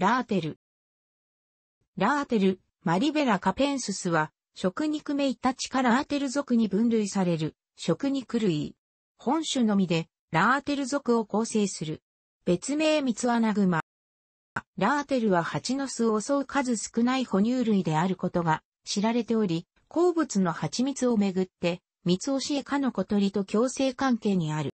ラーテル。ラーテル、マリベラカペンススは、食肉目イタチからラーテル属に分類される、食肉類。本種のみで、ラーテル属を構成する。別名ミツアナグマ。ラーテルは蜂の巣を襲う数少ない哺乳類であることが知られており、好物の蜂蜜をめぐって、蜜教えエカの小鳥と共生関係にある。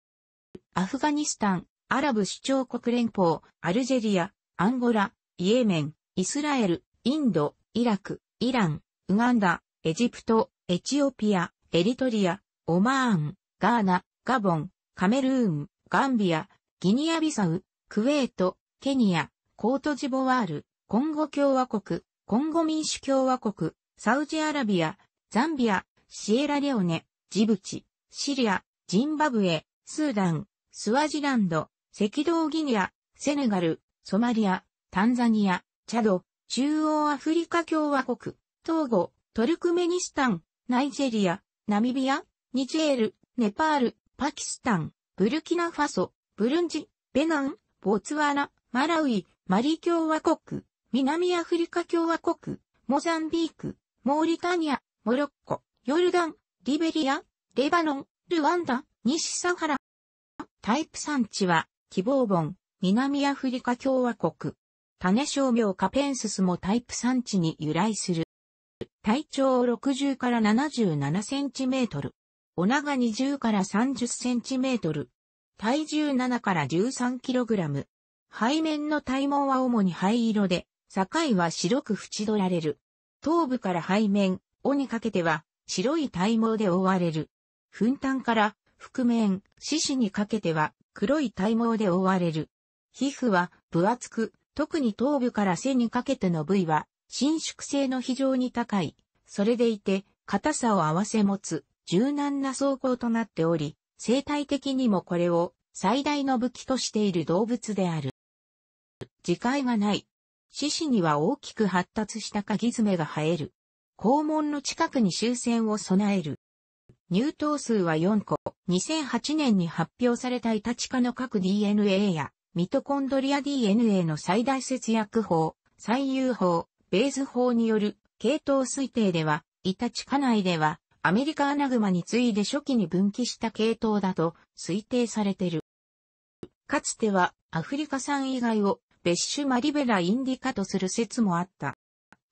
アフガニスタン、アラブ首長国連邦、アルジェリア、アンゴラ、イエメン、イスラエル、インド、イラク、イラン、ウガンダ、エジプト、エチオピア、エリトリア、オマーン、ガーナ、ガボン、カメルーン、ガンビア、ギニアビサウ、クウェート、ケニア、コートジボワール、コンゴ共和国、コンゴ民主共和国、サウジアラビア、ザンビア、シエラレオネ、ジブチ、シリア、ジンバブエ、スーダン、スワジランド、赤道ギニア、セネガル、ソマリア、タンザニア、チャド、中央アフリカ共和国、トーゴ、トルクメニスタン、ナイジェリア、ナミビア、ニジェール、ネパール、パキスタン、ブルキナファソ、ブルンジ、ベナン、ボツワナ、マラウイ、マリ共和国、南アフリカ共和国、モザンビーク、モーリタニア、モロッコ、ヨルダン、リベリア、レバノン、ルワンダ、西サハラ。タイプ産地は、希望本、南アフリカ共和国。種商名カペンススもタイプ産地に由来する。体長60から77センチメートル。お長20から30センチメートル。体重7から13キログラム。背面の体毛は主に灰色で、境は白く縁取られる。頭部から背面、尾にかけては白い体毛で覆われる。粉炭から、覆面、獅子にかけては黒い体毛で覆われる。皮膚は分厚く、特に頭部から背にかけての部位は、伸縮性の非常に高い。それでいて、硬さを合わせ持つ、柔軟な走行となっており、生態的にもこれを最大の武器としている動物である。自戒がない。獅子には大きく発達した鍵爪が生える。肛門の近くに終戦を備える。入頭数は4個。2008年に発表されたイタチ科の各 DNA やミトコンドリア DNA の最大節約法、最優法、ベース法による系統推定では、イタチカ内では、アメリカアナグマに次いで初期に分岐した系統だと推定されてる。かつてはアフリカ産以外をベッシュマリベラインディカとする説もあった。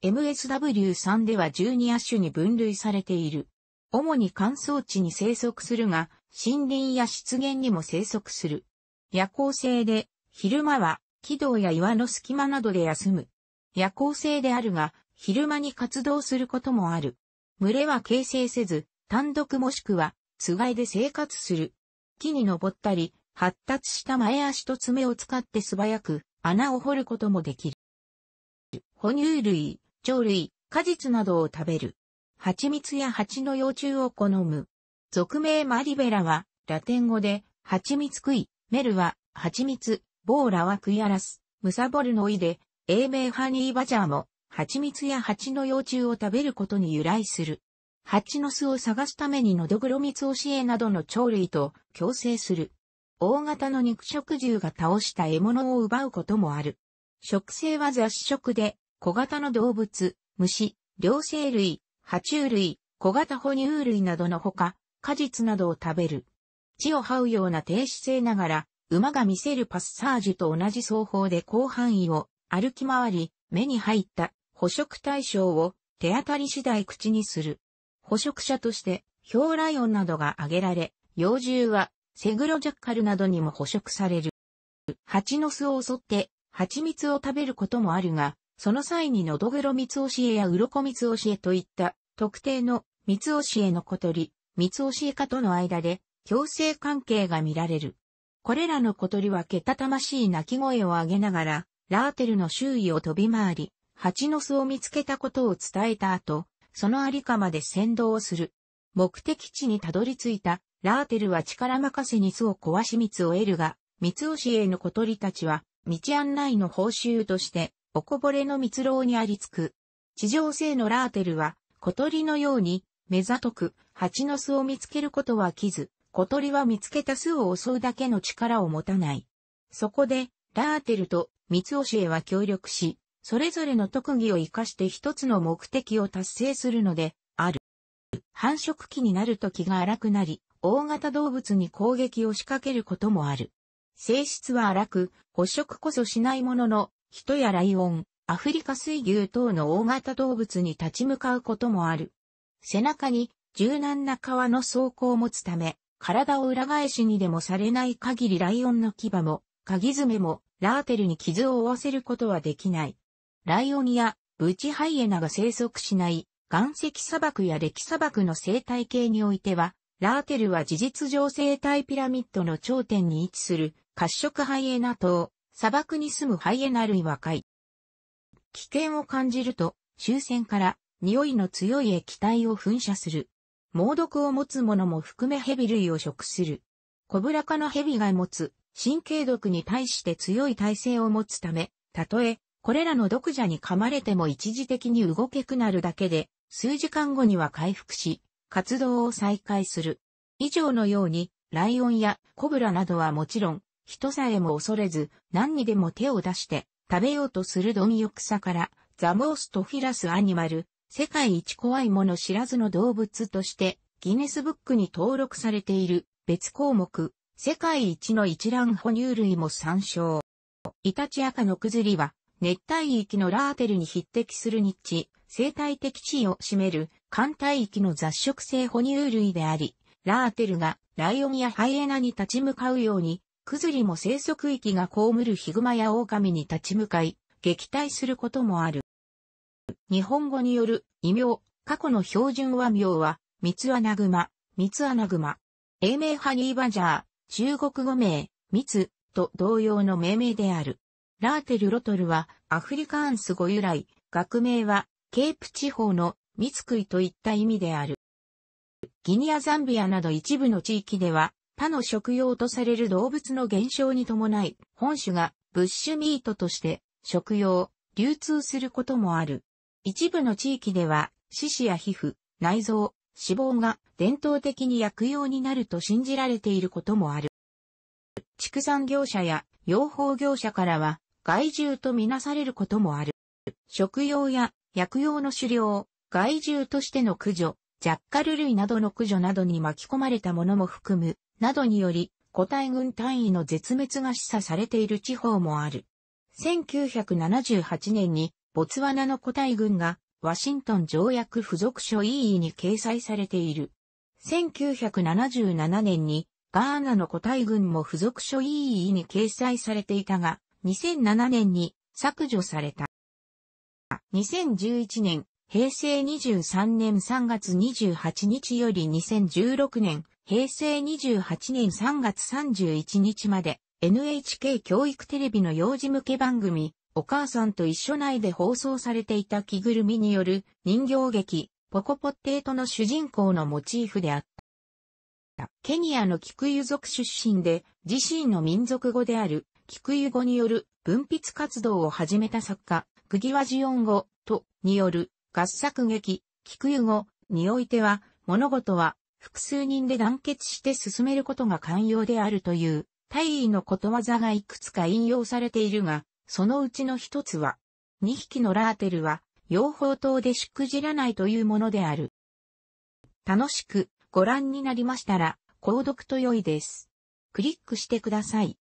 MSW3 では12亜種に分類されている。主に乾燥地に生息するが、森林や湿原にも生息する。夜行性で、昼間は軌道や岩の隙間などで休む。夜行性であるが、昼間に活動することもある。群れは形成せず、単独もしくは、つがいで生活する。木に登ったり、発達した前足と爪を使って素早く穴を掘ることもできる。哺乳類、鳥類、果実などを食べる。蜂蜜や蜂の幼虫を好む。俗名マリベラは、ラテン語で、蜂蜜食いメルは、蜂蜜、ボーラは食い荒らす、ムサボルの意で、英名ハニーバジャーも、蜂蜜や蜂の幼虫を食べることに由来する。蜂の巣を探すためにノドグロミツオシエなどの鳥類と共生する。大型の肉食獣が倒した獲物を奪うこともある。食性は雑食で、小型の動物、虫、両生類、爬虫類、小型哺乳類などのほか、果実などを食べる。地を這うような低姿勢ながら、馬が見せるパッサージュと同じ走法で広範囲を歩き回り、目に入った捕食対象を手当たり次第口にする。捕食者として、氷ライオンなどが挙げられ、幼獣はセグロジャッカルなどにも捕食される。蜂の巣を襲って蜂蜜を食べることもあるが、その際にのどぐろ蜜教えや鱗蜜教えといった特定の蜜教えの小鳥、蜜教え家との間で共生関係が見られる。これらの小鳥はけたたましい鳴き声を上げながら、ラーテルの周囲を飛び回り、蜂の巣を見つけたことを伝えた後、そのありかまで先導をする。目的地にたどり着いた、ラーテルは力任せに巣を壊し蜜を得るが、蜜しへの小鳥たちは、道案内の報酬として、おこぼれの蜜蝋にありつく。地上性のラーテルは、小鳥のように、目ざとく、蜂の巣を見つけることはきず、小鳥は見つけた巣を襲うだけの力を持たない。そこで、ラーテルと三つ教えは協力し、それぞれの特技を活かして一つの目的を達成するので、ある。繁殖期になると気が荒くなり、大型動物に攻撃を仕掛けることもある。性質は荒く、捕食こそしないものの、人やライオン、アフリカ水牛等の大型動物に立ち向かうこともある。背中に柔軟な皮の装甲を持つため、体を裏返しにでもされない限りライオンの牙も、鍵爪も、ラーテルに傷を負わせることはできない。ライオンや、ブチハイエナが生息しない、岩石砂漠や歴砂漠の生態系においては、ラーテルは事実上生態ピラミッドの頂点に位置する、褐色ハイエナ島、砂漠に住むハイエナ類は貝。危険を感じると、終戦から、匂いの強い液体を噴射する。猛毒を持つ者も含め蛇類を食する。コブラ科の蛇が持つ神経毒に対して強い耐性を持つため、たとえ、これらの毒蛇に噛まれても一時的に動けくなるだけで、数時間後には回復し、活動を再開する。以上のように、ライオンやコブラなどはもちろん、人さえも恐れず、何にでも手を出して、食べようとする貪欲さから、ザモーストフィラスアニマル、世界一怖いもの知らずの動物として、ギネスブックに登録されている別項目、世界一の一覧哺乳類も参照。イタチアカノクズリは、熱帯域のラーテルに匹敵する日地、生態的地位を占める寒帯域の雑食性哺乳類であり、ラーテルがライオンやハイエナに立ち向かうように、クズリも生息域が被るヒグマや狼に立ち向かい、撃退することもある。日本語による異名、過去の標準和名は、三つ穴熊、三つ穴熊。英名ハニーバジャー、中国語名、密と同様の命名である。ラーテルロトルはアフリカンス語由来、学名はケープ地方の密食いといった意味である。ギニアザンビアなど一部の地域では、他の食用とされる動物の減少に伴い、本種がブッシュミートとして食用、流通することもある。一部の地域では、獅子や皮膚、内臓、脂肪が伝統的に薬用になると信じられていることもある。畜産業者や養蜂業者からは害獣とみなされることもある。食用や薬用の狩猟、害獣としての駆除、ジャッカル類などの駆除などに巻き込まれたものも含む、などにより、個体群単位の絶滅が示唆されている地方もある。1978年にボツワナの個体群が、ワシントン条約付属書 EE に掲載されている。1977年に、ガーナの個体群も付属書 EE に掲載されていたが、2007年に削除された。2011年、平成23年3月28日より2016年、平成28年3月31日まで、NHK 教育テレビの幼児向け番組、お母さんと一緒内で放送されていた着ぐるみによる人形劇、ポコポッテートの主人公のモチーフであった。ケニアのキクユ族出身で、自身の民族語である、キクユ語による文筆活動を始めた作家、クギワジオン語とによる合作劇、キクユ語においては、物事は複数人で団結して進めることが寛容であるという、大意のことわざがいくつか引用されているが、そのうちの一つは、二匹のラーテルは、養蜂島でしくじらないというものである。楽しくご覧になりましたら、購読と良いです。クリックしてください。